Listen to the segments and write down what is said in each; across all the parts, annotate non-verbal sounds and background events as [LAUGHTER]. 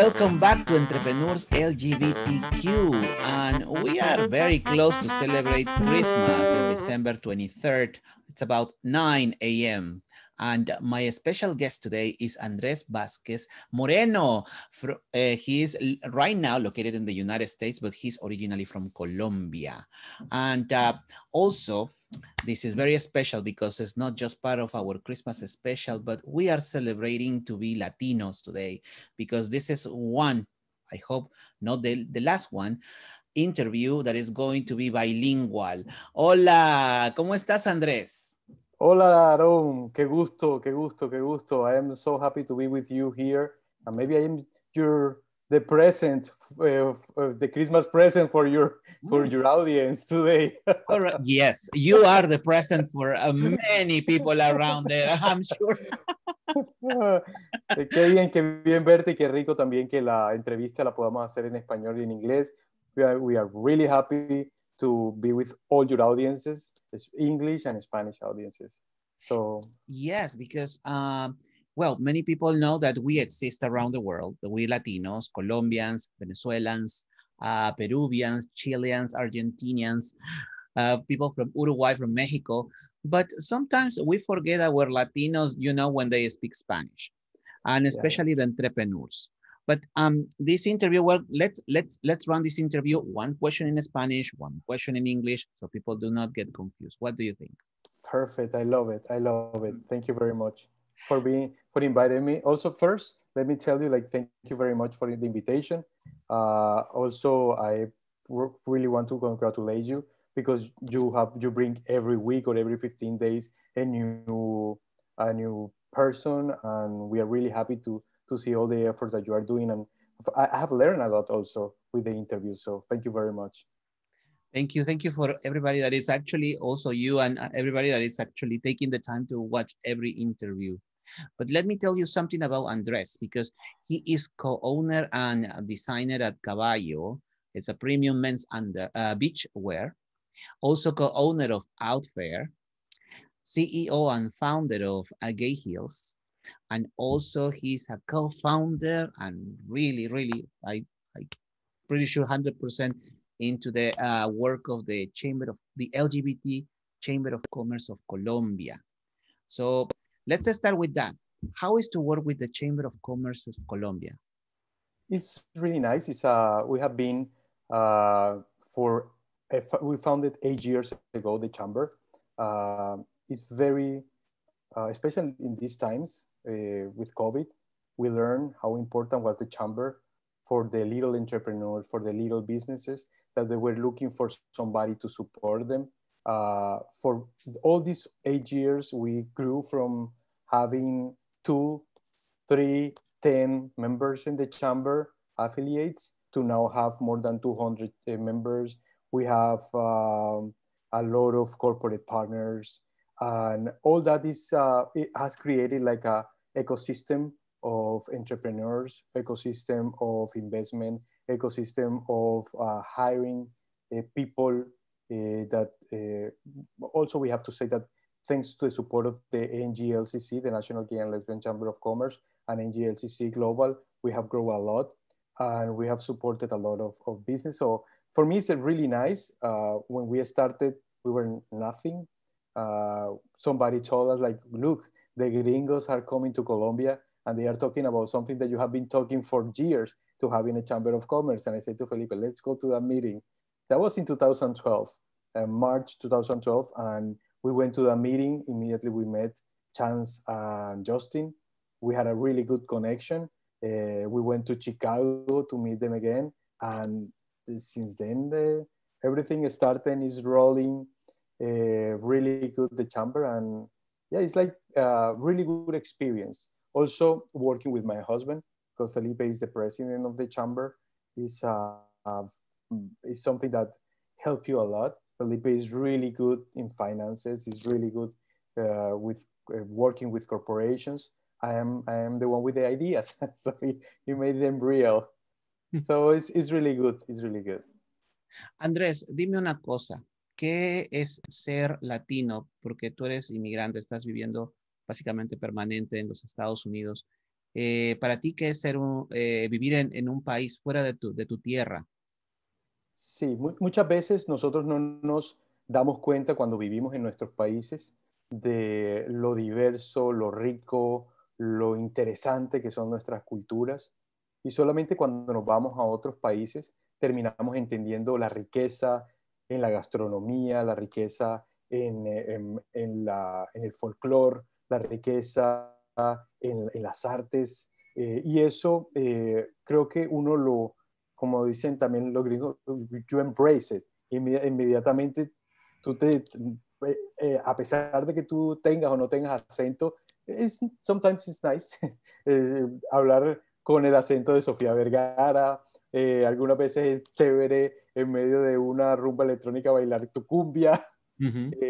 Welcome back to Entrepreneurs LGBTQ. And we are very close to celebrate Christmas. It's December 23rd. It's about 9 a.m. And my special guest today is Andres Vasquez Moreno. Uh, he is right now located in the United States, but he's originally from Colombia. And uh, also, this is very special because it's not just part of our Christmas special, but we are celebrating to be Latinos today because this is one, I hope not the, the last one, interview that is going to be bilingual. Hola, ¿cómo estás, Andrés? Hola, Aaron. Qué gusto, qué gusto, qué gusto. I am so happy to be with you here. And maybe I am your the present, uh, the Christmas present for your for mm. your audience today. right. [LAUGHS] Yes, you are the present for uh, many people around there. [LAUGHS] I'm sure. Eh, qué bien, qué bien verte qué rico también que la entrevista la podamos hacer en español y en inglés. We are, we are really happy to be with all your audiences, English and Spanish audiences. So yes, because. Um, well, many people know that we exist around the world. We Latinos, Colombians, Venezuelans, uh, Peruvians, Chileans, Argentinians, uh, people from Uruguay, from Mexico. But sometimes we forget that we're Latinos, you know, when they speak Spanish, and especially the entrepreneurs. But um, this interview, well, let's let's let's run this interview. One question in Spanish, one question in English, so people do not get confused. What do you think? Perfect. I love it. I love it. Thank you very much for being for inviting me. Also, first, let me tell you, like, thank you very much for the invitation. Uh, also, I really want to congratulate you because you have you bring every week or every 15 days a new a new person, and we are really happy to to see all the efforts that you are doing. And I have learned a lot also with the interview. So thank you very much. Thank you. Thank you for everybody that is actually also you and uh, everybody that is actually taking the time to watch every interview. But let me tell you something about Andres because he is co-owner and designer at Caballo. It's a premium men's under, uh, beachwear. Also co-owner of Outfair, CEO and founder of Gay Hills. And also he's a co-founder and really, really, I, I pretty sure 100% into the uh, work of the Chamber of the LGBT Chamber of Commerce of Colombia. So Let's start with that. How is to work with the Chamber of Commerce of Colombia? It's really nice. It's, uh, we have been uh, for, we founded eight years ago, the Chamber. Uh, it's very, uh, especially in these times uh, with COVID, we learned how important was the Chamber for the little entrepreneurs, for the little businesses, that they were looking for somebody to support them, uh, for all these eight years, we grew from having two, three, ten members in the chamber affiliates to now have more than 200 uh, members. We have um, a lot of corporate partners and all that is, uh, it has created like a ecosystem of entrepreneurs, ecosystem of investment, ecosystem of uh, hiring uh, people Eh, that eh, also we have to say that thanks to the support of the NGLCC, the National Gay and Lesbian Chamber of Commerce, and NGLCC Global, we have grown a lot and we have supported a lot of, of business. So for me, it's really nice. Uh, when we started, we were nothing. Uh, somebody told us like, look, the gringos are coming to Colombia and they are talking about something that you have been talking for years to having a chamber of commerce. And I said to Felipe, let's go to that meeting that was in 2012, uh, March 2012, and we went to the meeting. Immediately we met Chance and Justin. We had a really good connection. Uh, we went to Chicago to meet them again, and since then the, everything started and is rolling uh, really good. The chamber and yeah, it's like a really good experience. Also working with my husband, because Felipe is the president of the chamber. He's a, a is something that help you a lot. Felipe is really good in finances. He's really good uh, with uh, working with corporations. I am I am the one with the ideas, [LAUGHS] so he, he made them real. Hmm. so it's, it's really good. It's really good. Andrés, dime una cosa. ¿Qué es ser latino? Porque tú eres inmigrante, estás viviendo básicamente permanente en los Estados Unidos. Eh, para ti, ¿qué es ser un, eh, vivir en, en, un país fuera de tu, de tu tierra? Sí, muchas veces nosotros no nos damos cuenta cuando vivimos en nuestros países de lo diverso, lo rico, lo interesante que son nuestras culturas. Y solamente cuando nos vamos a otros países terminamos entendiendo la riqueza en la gastronomía, la riqueza en, el folclore, la riqueza en, las artes. Eh, y eso eh, creo que uno lo, como dicen también los gringos, you embrace it. Inmediatamente tú te, eh, eh, a pesar de que tú tengas o no tengas acento, sometimes it's nice [LAUGHS] eh, hablar con el acento de Sofía Vergara. algunas veces es chévere en medio de una rumba electrónica bailar tu cumbia [LAUGHS]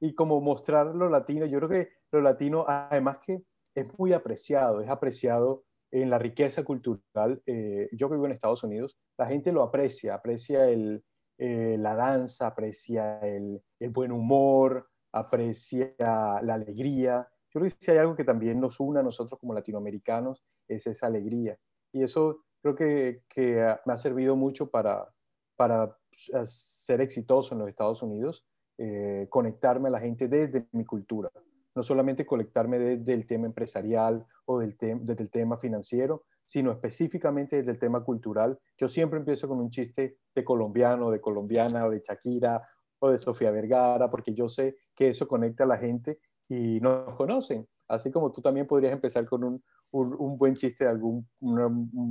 y como mostrar lo latino. Yo creo que lo latino, además que es muy apreciado, es apreciado en la riqueza cultural. Eh, yo que vivo en Estados Unidos, la gente lo aprecia, aprecia eh, la danza, aprecia el, buen humor, aprecia la alegría. Yo creo que si hay algo que también nos une a nosotros como latinoamericanos es esa alegría. Y eso creo que, ah, me ha servido mucho para, pues, ser exitoso en los Estados Unidos, eh, conectarme a la gente desde mi cultura no solamente conectarme desde el tema empresarial o del tema desde el tema financiero, sino específicamente desde el tema cultural. Yo siempre empiezo con un chiste de colombiano, de colombiana, o de Shakira, o de Sofía Vergara, porque yo sé que eso conecta a la gente y nos conocen. Así como tú también podrías empezar con un, un, buen chiste de algún,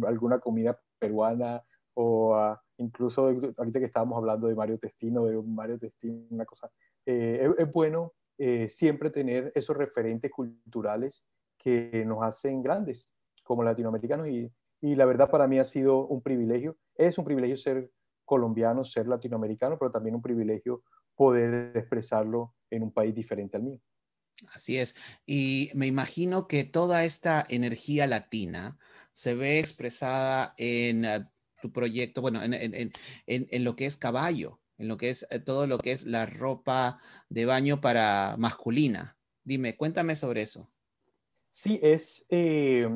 alguna comida peruana o incluso ahorita que estábamos hablando de Mario Testino, de Mario Testino, una cosa. Eh, es, bueno eh, siempre tener esos referentes culturales que nos hacen grandes como latinoamericanos y, la verdad para mí ha sido un privilegio, es un privilegio ser colombiano, ser latinoamericano, pero también un privilegio poder expresarlo en un país diferente al mío. Así es. Y me imagino que toda esta energía latina se ve expresada en eh, tu proyecto, bueno, en, lo que es caballo, en lo que es eh, todo lo que es la ropa de baño para masculina. Dime, cuéntame sobre eso. Sí, es eh,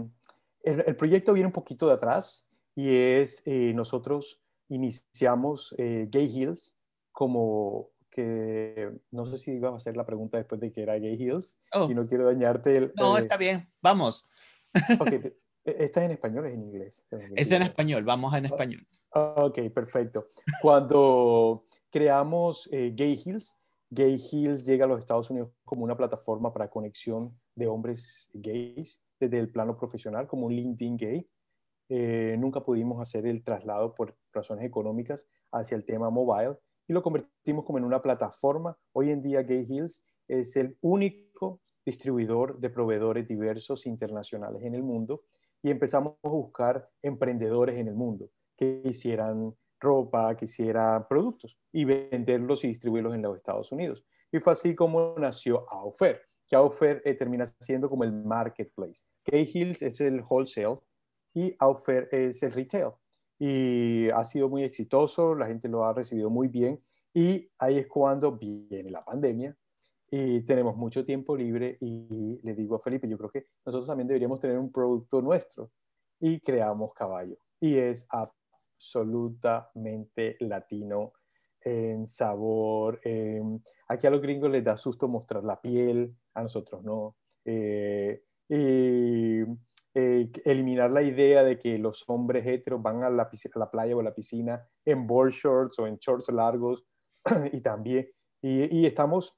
el, proyecto viene un poquito de atrás y es eh, nosotros iniciamos Gay Hills como que no sé si iba a hacer la pregunta después de que era Gay Hills oh. y no quiero dañarte el... No, está bien, vamos. Okay. [LAUGHS] E, esta en español, es en inglés. Es en español, vamos en español. Ah, ok, perfecto. Cuando creamos eh, Gay Hills, Gay Hills llega a los Estados Unidos como una plataforma para conexión de hombres gays desde el plano profesional, como un LinkedIn gay. Eh, nunca pudimos hacer el traslado por razones económicas hacia el tema mobile y lo convertimos como en una plataforma. Hoy en día Gay Hills es el único distribuidor de proveedores diversos internacionales en el mundo y empezamos a buscar emprendedores en el mundo que hicieran ropa, que hicieran productos y venderlos y distribuirlos en los Estados Unidos. Y fue así como nació Aufer, que Aufer eh, termina siendo como el marketplace. K-Hills es el wholesale y Aufer es el retail. Y ha sido muy exitoso, la gente lo ha recibido muy bien y ahí es cuando viene la pandemia y tenemos mucho tiempo libre y le digo a Felipe, yo creo que nosotros también deberíamos tener un producto nuestro y creamos caballo y es a absolutamente latino en sabor. Em, aquí a los gringos les da susto mostrar la piel, a nosotros no. Eh, eh, eliminar la idea de que los hombres heteros van a la, playa o a la piscina en board shorts o en shorts largos [CLEARS THROAT] y también y, estamos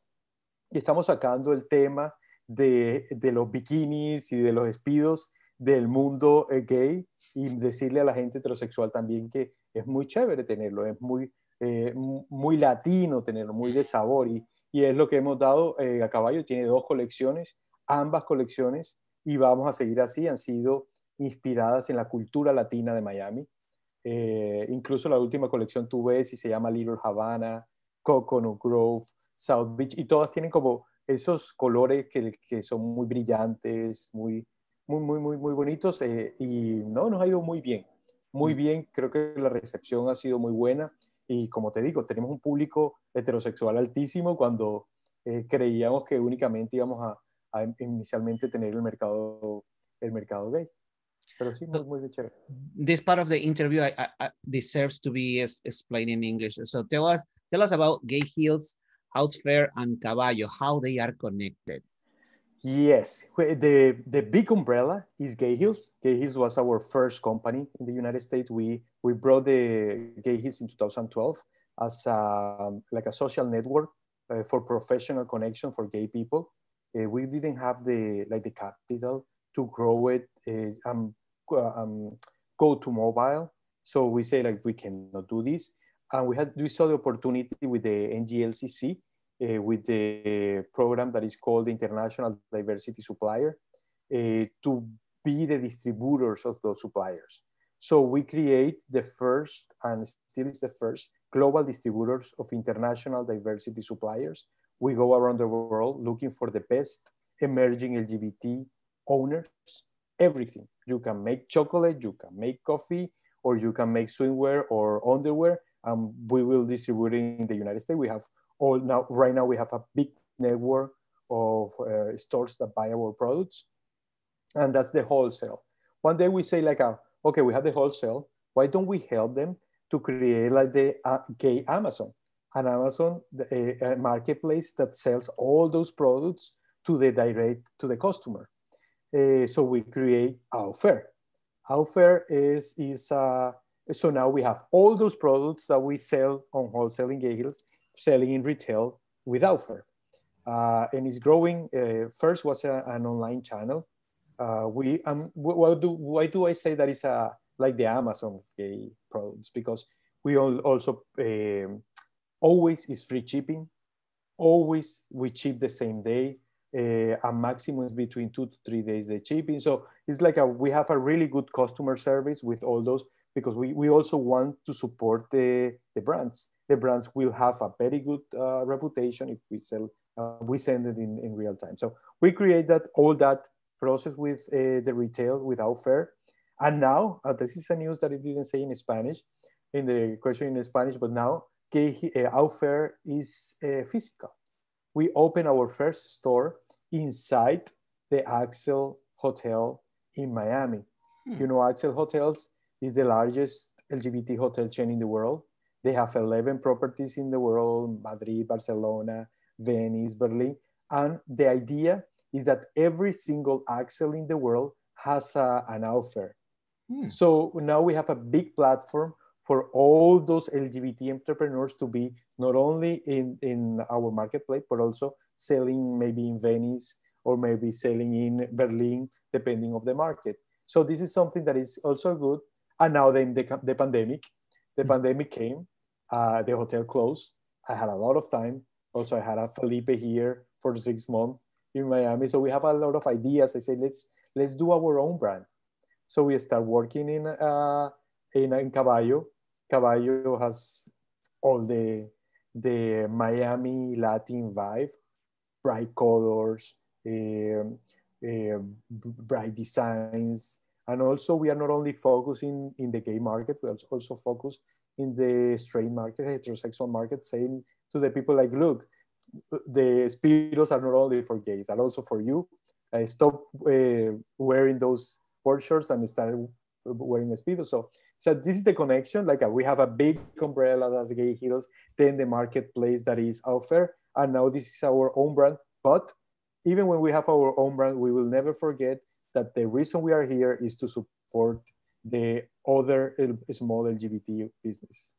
estamos sacando el tema de, de, los bikinis y de los espidos del mundo eh, gay y decirle a la gente heterosexual también que es muy chévere tenerlo, es muy, eh, muy latino tenerlo, muy de sabor y, y es lo que hemos dado eh, a caballo. Tiene dos colecciones, ambas colecciones y vamos a seguir así. Han sido inspiradas en la cultura latina de Miami. incluso la última colección tú ves y se llama Little Havana, Coconut Grove, South Beach y todas tienen como esos colores que son muy brillantes, muy muy, muy, muy, muy bonitos eh, y no, nos ha ido muy bien, muy mm. bien, creo que la recepción ha sido muy buena y como te digo, tenemos un público heterosexual altísimo cuando eh, creíamos que únicamente íbamos a, inicialmente tener el mercado, el mercado gay. Pero sí, muy, muy chévere. This part of the interview I, deserves to be explained in English. So tell us, tell us about Gay Heels, Outfair, and Caballo, how they are connected. Yes, the the big umbrella is Gay Hills. Gay Hills was our first company in the United States. We we brought the Gay Hills in 2012 as um like a social network uh, for professional connection for gay people. Uh, we didn't have the like the capital to grow it uh, and uh, um, um, go to mobile. So we say like we cannot do this, and we had we saw the opportunity with the NGLCC uh, with the program that is called International Diversity Supplier uh, to be the distributors of those suppliers. So we create the first, and still is the first, global distributors of international diversity suppliers. We go around the world looking for the best emerging LGBT owners, everything. You can make chocolate, you can make coffee, or you can make swimwear or underwear. And um, we will distribute in the United States. We have all now, right now we have a big network of uh, stores that buy our products and that's the wholesale. One day we say like, a, uh, okay, we have the wholesale. Why don't we help them to create like the uh, gay Amazon, an Amazon the, a, a marketplace that sells all those products to the direct to the customer. Uh, so we create our fair. Our fair is is uh, so now we have all those products that we sell on wholesaling engagements selling in retail with Alfer. Uh, and it's growing. Uh, first was a, an online channel. Uh, we um, why do why do I say that it's a uh, like the Amazon okay, products because we also um, always is free shipping. Always we ship the same day. Uh, a maximum is between two to three days the shipping. So it's like a, we have a really good customer service with all those because we, we also want to support the, the brands the brands will have a very good uh, reputation if we sell uh, we send it in, in real time. So we create that all that process with uh, the retail without fair. And now uh, this is a news that it didn't say in Spanish in the question in Spanish, but now uh, fair is uh, physical. We open our first store inside the Axel Hotel in Miami. Mm. You know, Axel Hotels is the largest LGBT hotel chain in the world they have 11 properties in the world, Madrid, Barcelona, Venice, Berlin. And the idea is that every single axle in the world has a, uh, an offer. Hmm. So now we have a big platform for all those LGBT entrepreneurs to be not only in, in our marketplace, but also selling maybe in Venice or maybe selling in Berlin, depending of the market. So this is something that is also good. And now the, the, the pandemic, the hmm pandemic came uh, the hotel closed. I had a lot of time. Also, I had a Felipe here for six months in Miami. So we have a lot of ideas. I say, let's let's do our own brand. So we start working in uh, in, in Caballo. Caballo has all the the Miami Latin vibe, bright colors, um, um bright designs, and also we are not only focusing in the gay market, we also focus in the straight market, heterosexual market, saying to the people like, look, the speedos are not only for gays, are also for you. I uh, stop uh, wearing those board shorts and start wearing a speedo. So, so this is the connection. Like uh, we have a big umbrella that's gay heels, then the marketplace that is out there, and now this is our own brand. But even when we have our own brand, we will never forget that the reason we are here is to support the other uh, small LGBT business.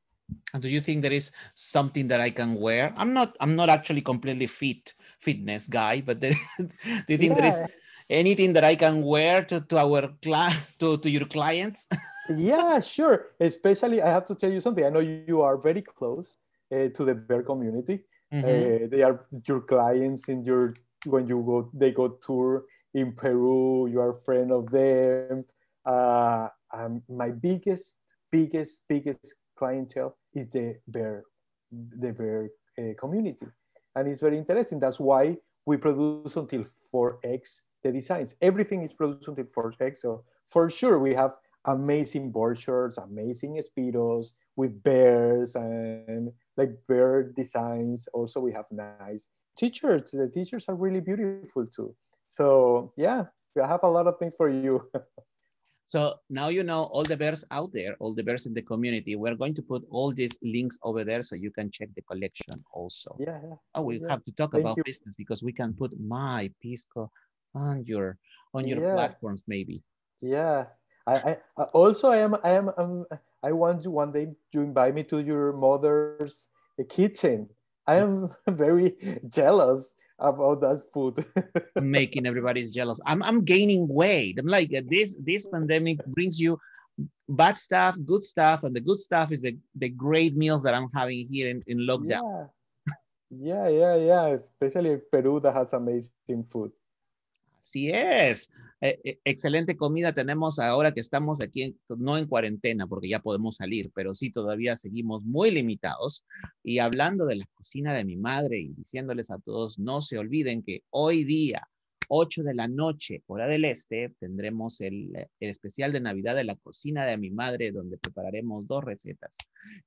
And do you think there is something that I can wear? I'm not. I'm not actually completely fit fitness guy, but there, [LAUGHS] do you think yeah. there is anything that I can wear to, to our cli- [LAUGHS] to, to your clients? [LAUGHS] yeah, sure. Especially, I have to tell you something. I know you are very close uh, to the bear community. Mm-hmm. Uh, they are your clients in your when you go they go tour in Peru. You are friend of them. Uh, um, my biggest, biggest, biggest clientele is the bear, the bear uh, community, and it's very interesting. That's why we produce until 4x the designs. Everything is produced until 4x. So for sure, we have amazing board shorts, amazing speedos with bears and like bear designs. Also, we have nice t-shirts. The t-shirts are really beautiful too. So yeah, I have a lot of things for you. [LAUGHS] So now you know all the bears out there, all the bears in the community. We're going to put all these links over there so you can check the collection also. Yeah. yeah. Oh, we yeah. have to talk Thank about you. business because we can put my Pisco on your on your yeah. platforms maybe. Yeah. I, I uh, also I am I am um, I want you one day to invite me to your mother's kitchen. I am [LAUGHS] very jealous about that food. [LAUGHS] making everybody's jealous. I'm, I'm gaining weight. I'm like this this pandemic brings you bad stuff, good stuff, and the good stuff is the, the great meals that I'm having here in, in lockdown. Yeah. yeah, yeah, yeah. Especially Peru that has amazing food. Así es. Eh, eh, excelente comida tenemos ahora que estamos aquí, no en cuarentena, porque ya podemos salir, pero sí todavía seguimos muy limitados. Y hablando de la cocina de mi madre y diciéndoles a todos, no se olviden que hoy día, 8 de la noche, hora del este, tendremos el, eh, el, especial de Navidad de la cocina de mi madre, donde prepararemos dos recetas.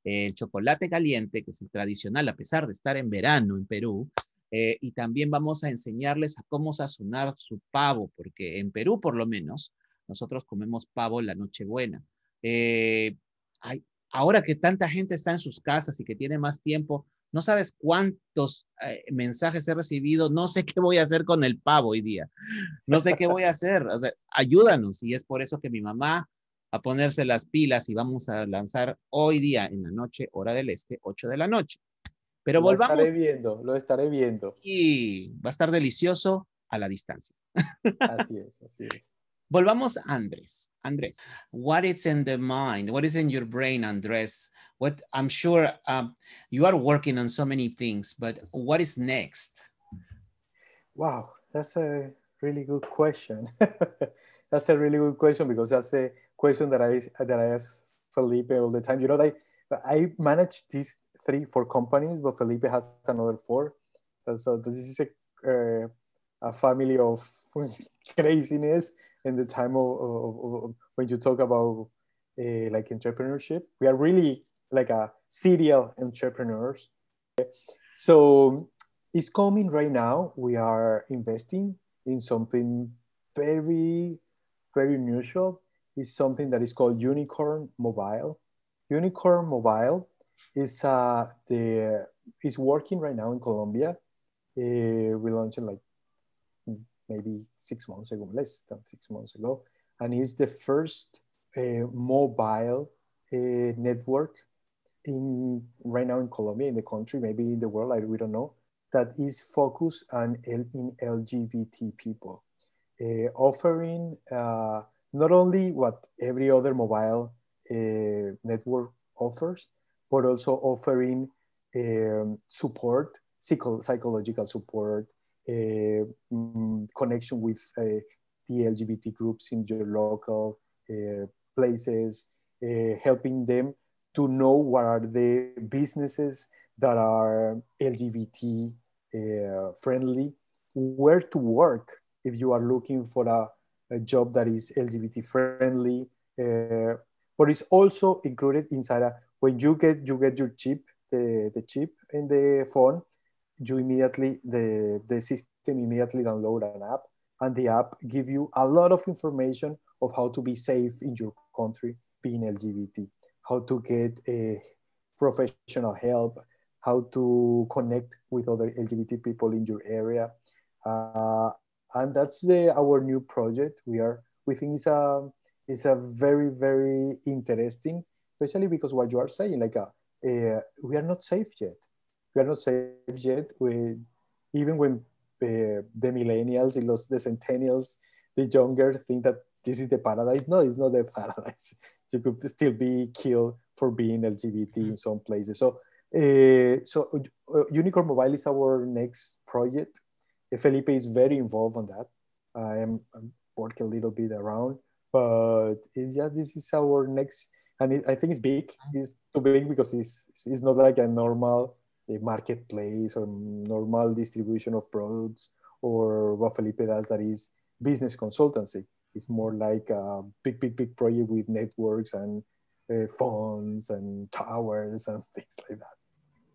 El chocolate caliente, que es el tradicional, a pesar de estar en verano en Perú, eh, y también vamos a enseñarles a cómo sazonar su pavo, porque en Perú, por lo menos, nosotros comemos pavo en la noche buena. Eh, ahora que tanta gente está en sus casas y que tiene más tiempo, no sabes cuántos eh, mensajes he recibido, no sé [LAUGHS] qué voy a hacer con el pavo hoy día, no sé qué voy a hacer, o ayúdanos. Y es por eso que mi mamá a ponerse las pilas y vamos a lanzar hoy día en la noche, hora del este, 8 de la noche. Pero volvamos. Lo estaré viendo, Y va a estar delicioso a la distancia. Así es, así es. Volvamos Andrés. Andrés, what is in the mind? What is in your brain, Andrés? What I'm sure um, you are working on so many things, but what is next? Wow, that's a really good question. [LAUGHS] that's a really good question because that's a question that I ask Felipe all the time. You know, I I manage this three, four companies, but Felipe has another four. And so this is a, uh, a family of [LAUGHS] craziness in the time of, of, of when you talk about uh, like entrepreneurship. We are really like a serial entrepreneurs. So it's coming right now. We are investing in something very, very unusual. It's something that is called Unicorn Mobile. Unicorn Mobile is uh, the is working right now in Colombia. Uh, we launched it like maybe six months ago, less than six months ago, and it's the first uh, mobile uh, network in right now in Colombia, in the country, maybe in the world, I, we don't know, that is focused on L, in LGBT people, uh, offering uh, not only what every other mobile network offers, but also offering um, support, psycho psychological support, uh, mm, connection with uh, the LGBT groups in your local uh, places, uh, helping them to know what are the businesses that are LGBT uh, friendly, where to work if you are looking for a, a job that is LGBT friendly, uh, but it's also included inside a when you get you get your chip, the, the chip in the phone, you immediately the the system immediately download an app, and the app give you a lot of information of how to be safe in your country being LGBT, how to get a uh, professional help, how to connect with other LGBT people in your area. Uh, and that's the, our new project. We are, we think it's a, it's a very, very interesting especially because what you are saying, like, a, uh, uh, we are not safe yet. We are not safe yet. We, even when uh, the millennials, the centennials, the younger think that this is the paradise. No, it's not the [LAUGHS] paradise. You could still be killed for being LGBT mm-hmm. in some places. So, uh, so uh, Unicorn Mobile is our next project. Felipe is very involved on that. I am I'm working a little bit around, but uh, yeah, this is our next and it, I think it's big. Mm-hmm. It's too big because it's it's not like a normal eh, marketplace or normal distribution of products or what Felipe does that is business consultancy. It's more like a big, big, big project with networks and uh, phones and towers and [LAUGHS] things like that.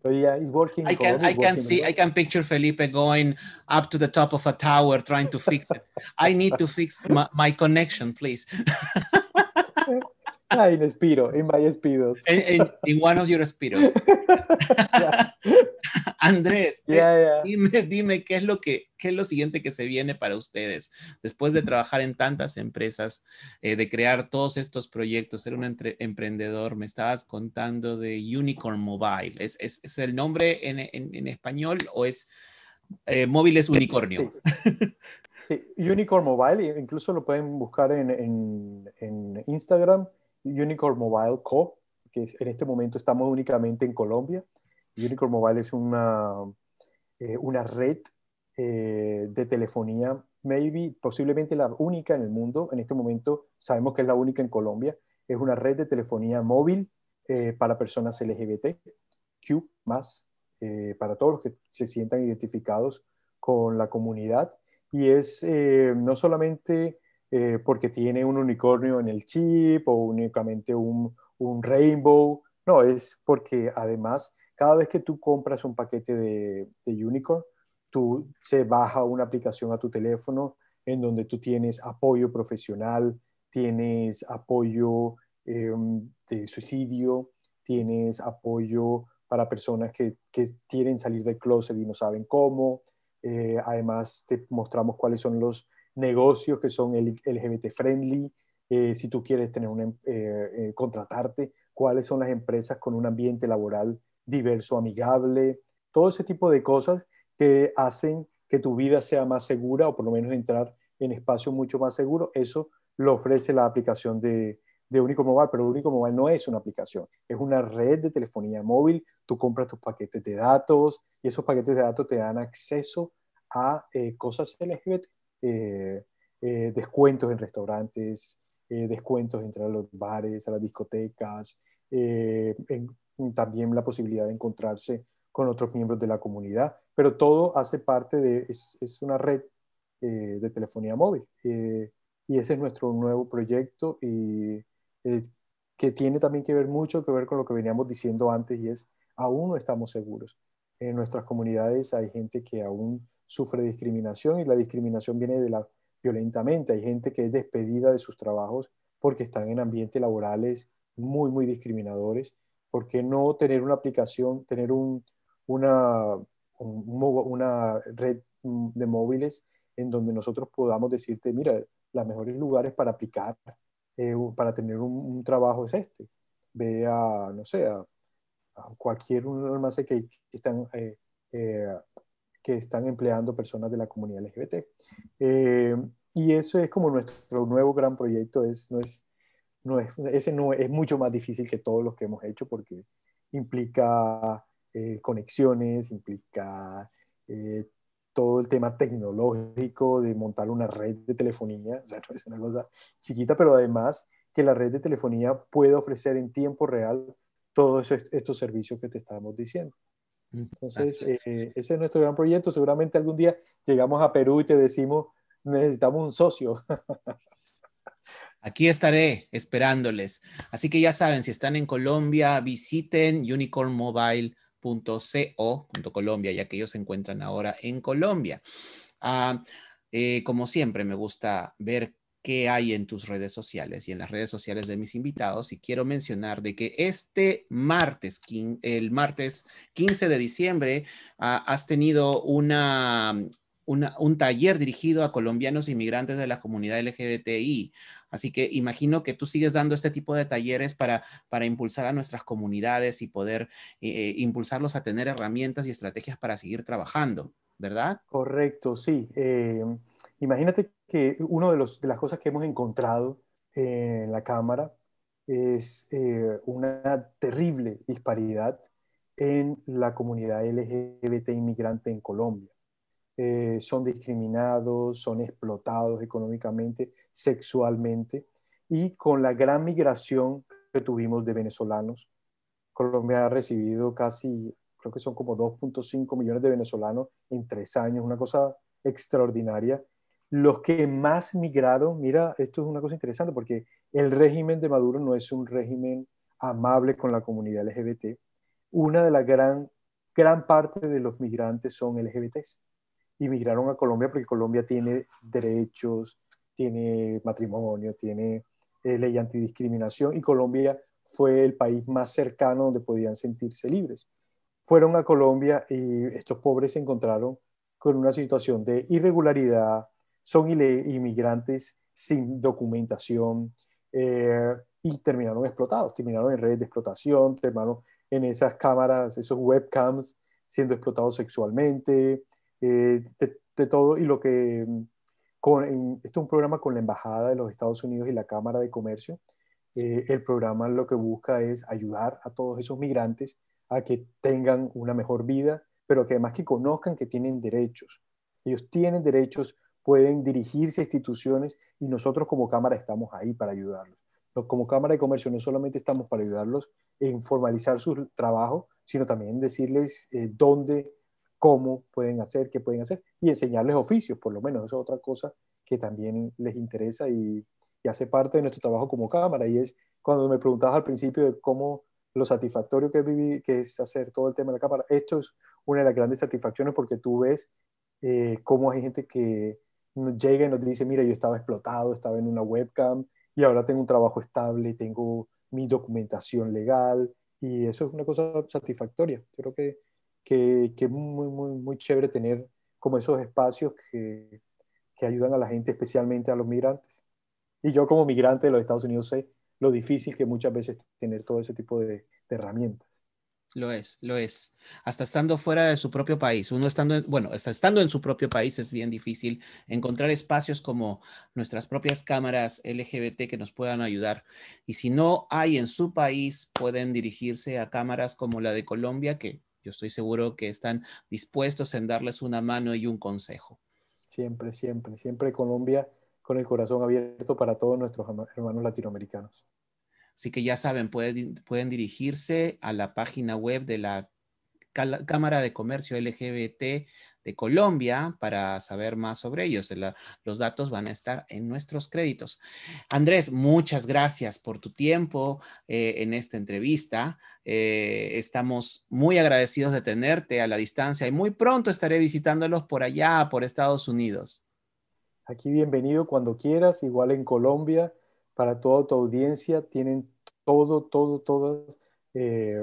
But yeah, it's working. I can, I can see, I can picture Felipe going up to the top of a tower trying to fix it. I need to fix my, my connection, please. [LAUGHS] Ah, in Spiro, in my Spiros. In, one of your Spiros. [LAUGHS] [LAUGHS] Andrés, eh, dime, qué es lo que es lo siguiente que se viene para ustedes después de trabajar en tantas empresas, eh, de crear todos estos proyectos, ser un emprendedor. Me estabas contando de Unicorn Mobile. ¿Es, el nombre en, español o es eh, móviles unicornio? Unicorn Mobile, incluso lo pueden buscar en, en Instagram Unicorn Mobile Co., que en este momento estamos únicamente en Colombia. Unicorn Mobile es una, eh, una red eh, de telefonía, maybe, posiblemente la única en el mundo. En este momento sabemos que es la única en Colombia. Es una red de telefonía móvil eh, para personas LGBTQ, más para todos los que se sientan identificados con la comunidad. Y es no solamente eh, porque tiene un unicornio en el chip o únicamente un, un, rainbow. No, es porque además cada vez que tú compras un paquete de, de unicorn, tú se baja una aplicación a tu teléfono en donde tú tienes apoyo profesional, tienes apoyo em, de suicidio, tienes apoyo para personas que, que, quieren salir del closet y no saben cómo. Eh, además, te mostramos cuáles son los negocios que son LGBT friendly, eh, si tú quieres tener un eh, eh, contratarte, cuáles son las empresas con un ambiente laboral diverso, amigable, todo ese tipo de cosas que hacen que tu vida sea más segura o por lo menos entrar en espacios mucho más seguros, eso lo ofrece la aplicación de, de Único Mobile, pero Único Mobile no es una aplicación, es una red de telefonía móvil, tú compras tus paquetes de datos y esos paquetes de datos te dan acceso a cosas LGBT eh, eh, descuentos en restaurantes, eh, descuentos entre los bares, a las discotecas, mm, también la posibilidad de encontrarse con otros miembros de la comunidad, pero todo hace parte de, es, una red de telefonía móvil. y ese es nuestro nuevo proyecto y que tiene también que ver mucho que ver con lo que veníamos diciendo antes y es, aún no estamos seguros. En nuestras comunidades hay gente que aún sufre discriminación y la discriminación viene de la, violentamente. Hay gente que es despedida de sus trabajos porque están en ambientes laborales muy, muy discriminadores. ¿Por qué no tener una aplicación, tener un, una, una red de móviles en donde nosotros podamos decirte, mira, los mejores lugares para aplicar, eh, para tener un, trabajo es este. Ve a, no sé, a, cualquier un almacén que, que están eh, eh, que están empleando personas de la comunidad LGBT. Eh, y eso es como nuestro nuevo gran proyecto, es, no es, no es, ese no, es mucho más difícil que todos los que hemos hecho porque implica eh, conexiones, implica eh, todo el tema tecnológico de montar una red de telefonía, [LAUGHS] es una cosa chiquita, pero además que la red de telefonía puede ofrecer en tiempo real todos estos servicios que te estábamos diciendo. Entonces, eh, ese es nuestro gran proyecto. Seguramente algún día llegamos a Perú y te decimos, necesitamos un socio. Aquí estaré esperándoles. Así que ya saben, si están en Colombia, visiten unicornmobile.co.colombia, ya que ellos se encuentran ahora en Colombia. Ah, eh, como siempre, me gusta ver que hay en tus redes sociales y en las redes sociales de mis invitados. Y quiero mencionar de que este martes, el martes 15 de diciembre, ah, has tenido una, un taller dirigido a colombianos inmigrantes de la comunidad LGBTI. Así que imagino que tú sigues dando este tipo de talleres para, impulsar a nuestras comunidades y poder eh, eh, impulsarlos a tener herramientas y estrategias para seguir trabajando. ¿verdad? Correcto, sí. Eh, imagínate que una de, las cosas que hemos encontrado eh, en la Cámara es eh, una terrible disparidad en la comunidad LGBT inmigrante en Colombia. son discriminados, son explotados económicamente, sexualmente, y con la gran migración que tuvimos de venezolanos, Colombia ha recibido casi creo que son como 2.5 millones de venezolanos en tres años, una cosa extraordinaria. Los que más migraron, mira, esto es una cosa interesante porque el régimen de Maduro no es un régimen amable con la comunidad LGBT. Una de las gran, gran parte de los migrantes son LGBTs y migraron a Colombia porque Colombia tiene derechos, tiene matrimonio, tiene eh, ley antidiscriminación y Colombia fue el país más cercano donde podían sentirse libres fueron a Colombia y estos pobres se encontraron con una situación de irregularidad, son inmigrantes sin documentación eh, y terminaron explotados, terminaron en redes de explotación, terminaron en esas cámaras, esos webcams, siendo explotados sexualmente, eh, de, todo. Y lo que, con, esto es un programa con la Embajada de los Estados Unidos y la Cámara de Comercio. Eh, el programa lo que busca es ayudar a todos esos migrantes a que tengan una mejor vida, pero que además que conozcan que tienen derechos. Ellos tienen derechos, pueden dirigirse a instituciones y nosotros como Cámara estamos ahí para ayudarlos. Como Cámara de Comercio no solamente estamos para ayudarlos en formalizar su trabajo, sino también decirles eh, dónde, cómo pueden hacer, qué pueden hacer y enseñarles oficios, por lo menos. esa es otra cosa que también les interesa y, y hace parte de nuestro trabajo como Cámara y es cuando me preguntabas al principio de cómo lo satisfactorio que, viví, que es hacer todo el tema de la cámara. Esto es una de las grandes satisfacciones porque tú ves eh, cómo hay gente que llega y nos dice, mira, yo estaba explotado, estaba en una webcam y ahora tengo un trabajo estable, tengo mi documentación legal y eso es una cosa satisfactoria. Creo que, que, es muy, muy, chévere tener como esos espacios que, que ayudan a la gente, especialmente a los migrantes. Y yo como migrante de los Estados Unidos sé lo difícil que muchas veces tener todo ese tipo de, herramientas. Lo es, lo es. Hasta estando fuera de su propio país, uno estando, en, bueno, estando en su propio país es bien difícil encontrar espacios como nuestras propias cámaras LGBT que nos puedan ayudar. Y si no hay en su país, pueden dirigirse a cámaras como la de Colombia, que yo estoy seguro que están dispuestos en darles una mano y un consejo. Siempre, siempre, siempre Colombia con el corazón abierto para todos nuestros hermanos latinoamericanos. Así que ya saben, pueden, pueden dirigirse a la página web de la Cámara de Comercio LGBT de Colombia para saber más sobre ellos. los datos van a estar en nuestros créditos. Andrés, muchas gracias por tu tiempo eh, en esta entrevista. Eh, estamos muy agradecidos de tenerte a la distancia y muy pronto estaré visitándolos por allá, por Estados Unidos. Aquí bienvenido cuando quieras, igual en Colombia. Para toda tu audiencia tienen todo, todo, todo eh,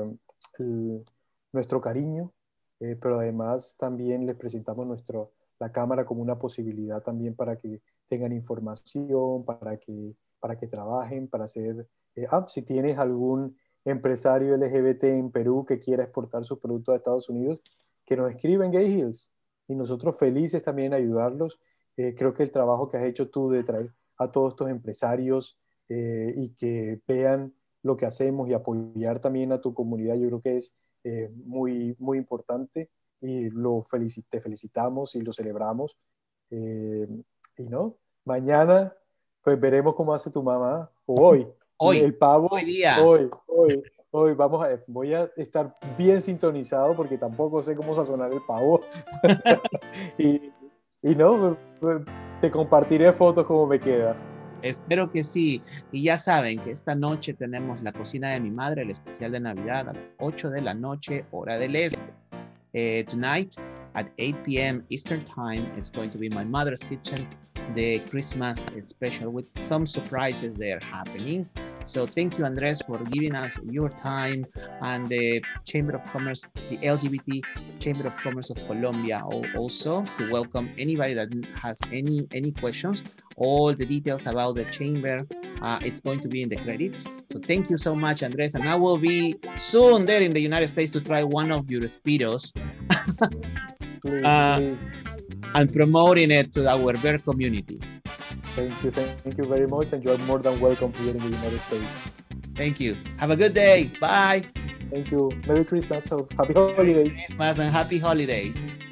nuestro cariño, eh, pero además también les presentamos nuestro, la cámara como una posibilidad también para que tengan información, para que, para que trabajen, para hacer... Eh, ah, si tienes algún empresario LGBT en Perú que quiera exportar sus productos a Estados Unidos, que nos escriben Gay Hills y nosotros felices también ayudarlos. creo que el trabajo que has hecho tú de traer a todos estos empresarios y que vean lo que hacemos y apoyar también a tu comunidad, yo creo que es eh, muy, muy importante y lo te felicitamos y lo celebramos. Eh, y no, mañana pues veremos cómo hace tu mamá, [LAUGHS] hoy. Hoy. El pavo. Hoy día. Hoy, hoy, Vamos a, voy a estar bien sintonizado porque tampoco sé cómo sazonar el pavo. [LAUGHS] [LAUGHS] y, y no, pues, te compartiré fotos como me queda. Espero que sí. Y ya saben que esta noche tenemos la cocina de mi madre, el especial de Navidad a las 8 de la noche, hora del este. Eh, tonight at 8 p.m. Eastern Time is going to be my mother's kitchen, the Christmas special with some surprises there happening. So thank you, Andres, for giving us your time and the Chamber of Commerce, the LGBT Chamber of Commerce of Colombia also to welcome anybody that has any, any questions. All the details about the chamber, uh, it's going to be in the credits. So thank you so much, Andres. And I will be soon there in the United States to try one of your speedos. [LAUGHS] please, uh, please. And promoting it to our bear community. Thank you. Thank you very much. And you are more than welcome here in the United States. Thank you. Have a good day. Bye. Thank you. Merry Christmas. So happy holidays. Merry Christmas and happy holidays.